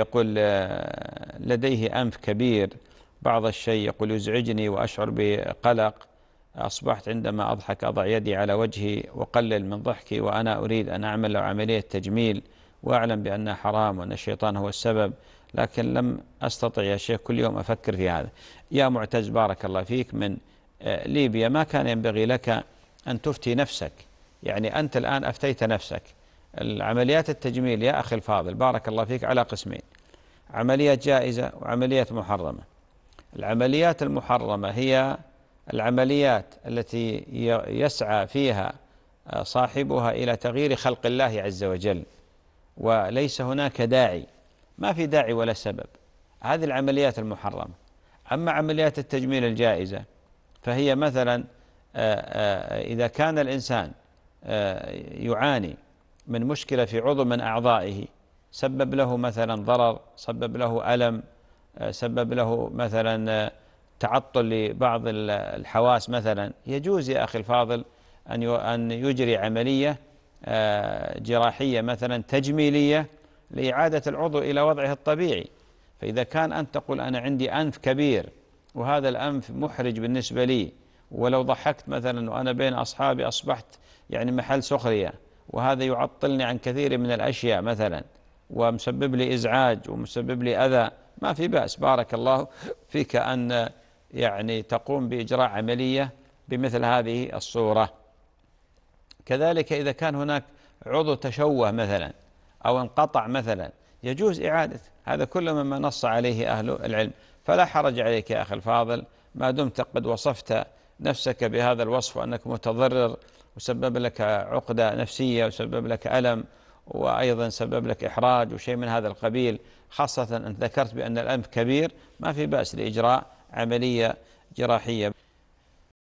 يقول آه، لديه أنف كبير بعض الشيء يقول يزعجني وأشعر بقلق أصبحت عندما أضحك أضع يدي على وجهي وقلل من ضحكي وأنا أريد أن أعمل عملية تجميل وأعلم بأنها حرام وأن الشيطان هو السبب لكن لم أستطع يا شيخ كل يوم أفكر في هذا يا معتز بارك الله فيك من آه، ليبيا ما كان ينبغي لك أن تفتي نفسك يعني أنت الآن أفتيت نفسك العمليات التجميل يا أخي الفاضل بارك الله فيك على قسمين عمليات جائزة وعمليات محرمة العمليات المحرمة هي العمليات التي يسعى فيها آه، صاحبها إلى تغيير خلق الله عز وجل وليس هناك داعي ما في داعي ولا سبب هذه العمليات المحرمة أما عمليات التجميل الجائزة فهي مثلا آه، آه، إذا كان الإنسان يعاني من مشكلة في عضو من أعضائه سبب له مثلا ضرر سبب له ألم آه، سبب له مثلا آه، تعطل لبعض الحواس مثلا يجوز يا أخي الفاضل أن أن يجري عملية آه، جراحية مثلا تجميلية لإعادة العضو إلى وضعه الطبيعي فإذا كان أنت تقول أنا عندي أنف كبير وهذا الأنف محرج بالنسبة لي ولو ضحكت مثلا وأنا بين أصحابي أصبحت يعني محل سخرية وهذا يعطلني عن كثير من الأشياء مثلا ومسبب لي إزعاج ومسبب لي أذى ما في بأس بارك الله فيك أن يعني تقوم بإجراء عملية بمثل هذه الصورة كذلك إذا كان هناك عضو تشوه مثلا أو انقطع مثلا يجوز إعادته هذا كل مما نص عليه أهل العلم فلا حرج عليك يا أخي الفاضل ما دمت قد وصفت نفسك بهذا الوصف وأنك متضرر وسبب لك عقدة نفسية وسبب لك ألم وأيضا سبب لك إحراج وشيء من هذا القبيل خاصة أن ذكرت بأن الأنف كبير ما في بأس لإجراء عملية جراحية